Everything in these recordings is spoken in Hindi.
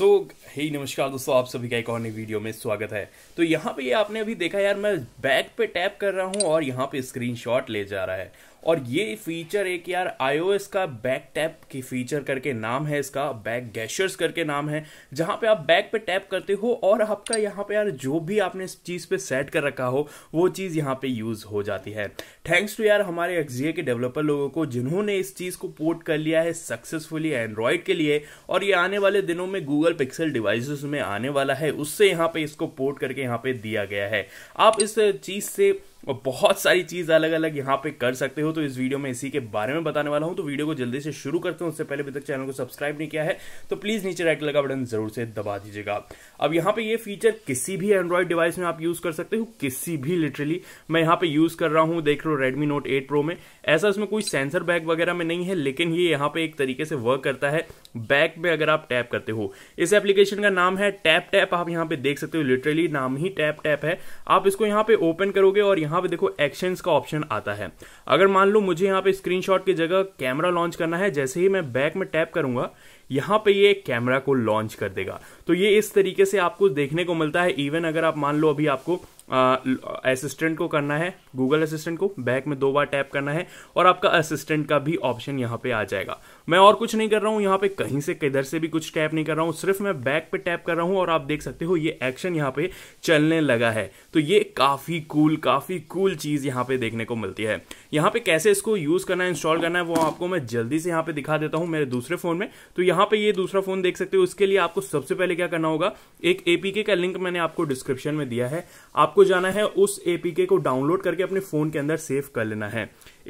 सो so, ही नमस्कार दोस्तों आप सभी का एक और नई वीडियो में स्वागत है तो यहाँ पे ये आपने अभी देखा यार मैं बैक पे टैप कर रहा हूँ और यहाँ पे स्क्रीनशॉट ले जा रहा है और ये फीचर एक यार आईओ का बैक टैप की फीचर करके नाम है इसका बैक गैशर्स करके नाम है जहां पे आप बैक पे टैप करते हो और आपका यहाँ पे यार जो भी आपने इस चीज़ पे सेट कर रखा हो वो चीज़ यहाँ पे यूज़ हो जाती है थैंक्स टू यार हमारे एक्जिया के डेवलपर लोगों को जिन्होंने इस चीज़ को पोर्ट कर लिया है सक्सेसफुली एंड्रॉयड के लिए और ये आने वाले दिनों में गूगल पिक्सल डिवाइसेस में आने वाला है उससे यहाँ पे इसको पोर्ट करके यहाँ पे दिया गया है आप इस चीज़ से और बहुत सारी चीज़ अलग अलग यहाँ पे कर सकते हो तो इस वीडियो में इसी के बारे में बताने वाला हूँ तो वीडियो को जल्दी से शुरू करते हैं उससे पहले अभी तक चैनल को सब्सक्राइब नहीं किया है तो प्लीज़ नीचे राइट लगा बटन जरूर से दबा दीजिएगा अब यहाँ पे ये फीचर किसी भी एंड्रॉइड डिवाइस में आप यूज़ कर सकते हो किसी भी लिटरली मैं यहाँ पे यूज़ कर रहा हूँ देख रहा हूँ रेडमी नोट एट प्रो में ऐसा इसमें कोई सेंसर बैग वगैरह में नहीं है लेकिन ये यहाँ पे एक तरीके से वर्क करता है बैक में अगर आप टैप करते हो इस एप्लीकेशन का नाम है टैप टैप आप यहाँ पे देख सकते हो लिटरली नाम ही टैप टैप है आप इसको यहाँ पे ओपन करोगे और यहाँ यहाँ पे देखो एक्शन का ऑप्शन आता है अगर मान लो मुझे यहाँ पे स्क्रीनशॉट की जगह कैमरा लॉन्च करना है जैसे ही मैं बैक में टैप करूंगा यहां पे ये कैमरा को लॉन्च कर देगा तो ये इस तरीके से आपको देखने को मिलता है इवन अगर आप मान लो अभी आपको असिस्टेंट को करना है गूगल असिस्टेंट को बैक में दो बार टैप करना है और आपका असिस्टेंट का भी ऑप्शन यहाँ पे आ जाएगा मैं और कुछ नहीं कर रहा हूँ यहाँ पे कहीं से किधर से भी कुछ टैप नहीं कर रहा हूँ सिर्फ मैं बैक पे टैप कर रहा हूँ और आप देख सकते हो ये एक्शन यहाँ पे चलने लगा है तो ये काफ़ी कूल काफ़ी कूल चीज़ यहाँ पे देखने को मिलती है यहाँ पे कैसे इसको यूज़ करना है इंस्टॉल करना है वो आपको मैं जल्दी से यहाँ पे दिखा देता हूँ मेरे दूसरे फ़ोन में तो यहाँ यहां पे ये दूसरा फोन देख सकते हो उसके लिए आपको सबसे पहले क्या करना होगा एक एपीके का लिंक मैंने आपको डिस्क्रिप्शन में दिया है आपको जाना है उस एपीके को डाउनलोड करके अपने फोन के अंदर सेव कर लेना है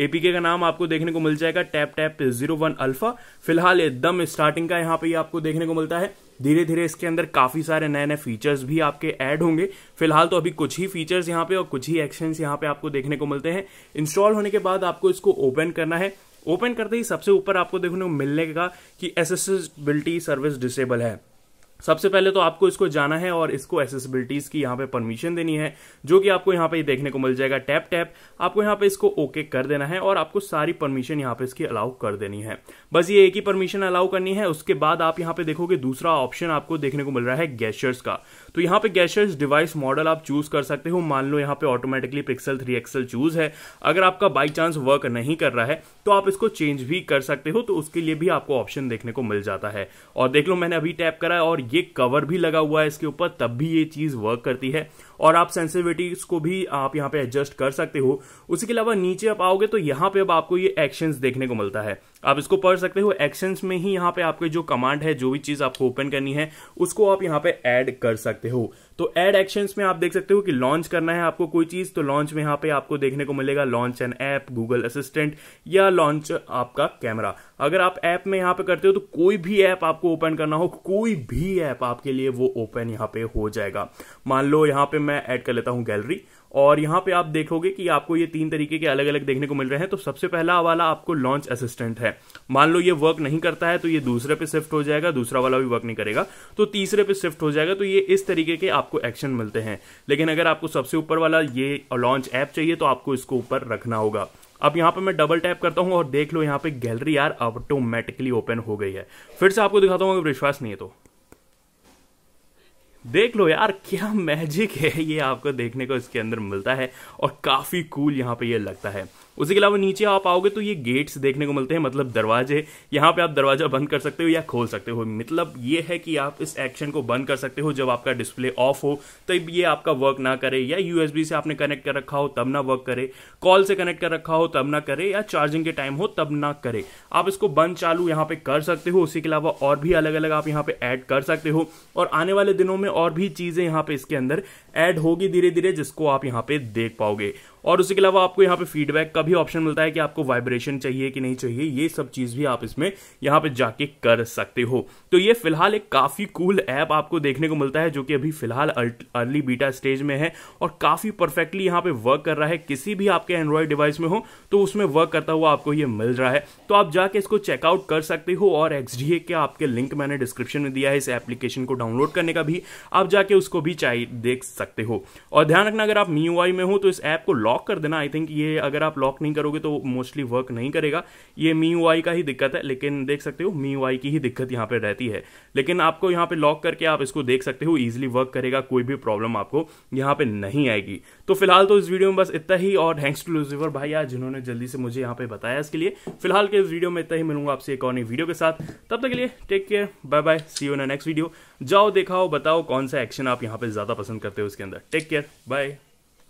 एपीके का नाम आपको देखने को मिल जाएगा tap tap zero one alpha फिलहाल एकदम स्टार्टिंग का यहाँ पे ये आपको देखने को मिलता है धीरे धीरे इसके अंदर काफी सारे नए नए फीचर्स भी आपके ऐड होंगे फिलहाल तो अभी कुछ ही फीचर्स यहाँ पे और कुछ ही एक्शन यहाँ पे आपको देखने को मिलते हैं इंस्टॉल होने के बाद आपको इसको ओपन करना है ओपन करते ही सबसे ऊपर आपको देखने को मिलने का कि एसेसबिलिटी सर्विस डिसेबल है सबसे पहले तो आपको इसको जाना है और इसको एसेसिबिलिटीज की यहाँ पे परमिशन देनी है जो कि आपको यहाँ पे देखने को मिल जाएगा टैप टैप आपको यहाँ पे इसको ओके कर देना है और आपको सारी परमिशन यहाँ पे इसकी अलाउ कर देनी है बस ये एक ही परमिशन अलाउ करनी है उसके बाद आप यहाँ पे देखोगे दूसरा ऑप्शन आपको देखने को मिल रहा है गैशर्स का तो यहाँ पे गैशर्स डिवाइस मॉडल आप चूज कर सकते हो मान लो यहाँ पे automatically Pixel three XL choose है अगर आपका बाई चांस वर्क नहीं कर रहा है तो आप इसको चेंज भी कर सकते हो तो उसके लिए भी आपको ऑप्शन देखने को मिल जाता है और देख लो मैंने अभी टैप करा और ये कवर भी लगा हुआ है इसके ऊपर तब भी ये चीज वर्क करती है और आप सेंसिटिविटीज को भी आप यहाँ पे एडजस्ट कर सकते हो उसके अलावा नीचे आप आओगे तो यहाँ पे अब आपको ये एक्शंस देखने को मिलता है आप इसको पढ़ सकते हो एक्शंस में ही यहाँ पे आपके जो कमांड है जो भी चीज आपको ओपन करनी है उसको आप यहाँ पे ऐड कर सकते हो तो ऐड एक्शंस में आप देख सकते हो कि लॉन्च करना है आपको कोई चीज तो लॉन्च में यहाँ पे आपको देखने को मिलेगा launch an app Google Assistant या लॉन्च आपका कैमरा अगर आप ऐप में यहाँ पे करते हो तो कोई भी ऐप आपको ओपन करना हो कोई भी ऐप आपके लिए वो ओपन यहाँ पे हो जाएगा मान लो यहाँ पे मैं ऐड कर लेता हूं गैलरी और यहाँ पे आप देखोगे कि आपको ये तीन तरीके के अलग अलग देखने को मिल रहे हैं तो सबसे पहला वाला आपको लॉन्च असिस्टेंट है मान लो ये वर्क नहीं करता है तो ये दूसरे पे शिफ्ट हो जाएगा दूसरा वाला भी वर्क नहीं करेगा तो तीसरे पे शिफ्ट हो जाएगा तो ये इस तरीके के आपको एक्शन मिलते हैं लेकिन अगर आपको सबसे ऊपर वाला ये लॉन्च ऐप चाहिए तो आपको इसको ऊपर रखना होगा अब यहाँ पे मैं डबल टैप करता हूँ और देख लो यहाँ पे गैलरी यार ऑटोमेटिकली ओपन हो गई है फिर से आपको दिखाता हूँ अगर विश्वास नहीं है तो देख लो यार क्या मैजिक है ये आपको देखने को इसके अंदर मिलता है और काफ़ी कूल यहाँ पे ये लगता है उसी के अलावा नीचे आप आओगे तो ये गेट्स देखने को मिलते हैं मतलब दरवाजे यहाँ पे आप दरवाजा बंद कर सकते हो या खोल सकते हो मतलब ये है कि आप इस एक्शन को बंद कर सकते हो जब आपका डिस्प्ले ऑफ हो तब ये आपका वर्क ना करे या यू से आपने कनेक्ट कर रखा हो तब ना वर्क करे कॉल से कनेक्ट कर रखा हो तब ना करे या चार्जिंग के टाइम हो तब ना करे आप इसको बंद चालू यहाँ पे कर सकते हो उसी के अलावा और भी अलग अलग आप यहाँ पे ऐड कर सकते हो और आने वाले दिनों में और भी चीजें यहाँ पे इसके अंदर ऐड होगी धीरे धीरे जिसको आप यहाँ पे देख पाओगे और उसके अलावा आपको यहाँ पे फीडबैक का भी ऑप्शन मिलता है कि आपको वाइब्रेशन चाहिए कि नहीं चाहिए ये सब चीज़ भी आप इसमें यहाँ पे जाके कर सकते हो तो ये फिलहाल एक काफ़ी कूल ऐप आपको देखने को मिलता है जो कि अभी फिलहाल अर्ली बीटा स्टेज में है और काफ़ी परफेक्टली यहाँ पे वर्क कर रहा है किसी भी आपके एंड्रॉयड डिवाइस में हो तो उसमें वर्क करता हुआ आपको ये मिल रहा है तो आप जाके इसको चेकआउट कर सकते हो और एक्स के आपके लिंक मैंने डिस्क्रिप्शन में दिया है इस एप्लीकेशन को डाउनलोड करने का भी आप जाके उसको भी चाहिए देख सकते हो और ध्यान रखना अगर आप मी में हो तो इस ऐप को लॉक कर देना आई थिंक ये अगर आप लॉक नहीं करोगे तो मोस्टली वर्क नहीं करेगा ये मी यू का ही दिक्कत है लेकिन देख सकते हो मी यू की ही दिक्कत यहाँ पे रहती है लेकिन आपको यहाँ पे लॉक करके आप इसको देख सकते हो ईजिली वर्क करेगा कोई भी प्रॉब्लम आपको यहाँ पे नहीं आएगी तो फिलहाल तो इस वीडियो में बस इतना ही और थैंक्स टू लूजिवर भाई आज जिन्होंने जल्दी से मुझे यहाँ पे बताया इसके लिए फिलहाल के इस वीडियो में इतना ही मिलूंगा आपसे एक और नई वीडियो के साथ तब तक के लिए take care bye bye see you in next video जाओ देखाओ बताओ कौन सा एक्शन आप यहाँ पे ज्यादा पसंद करते हो उसके अंदर टेक केयर बाय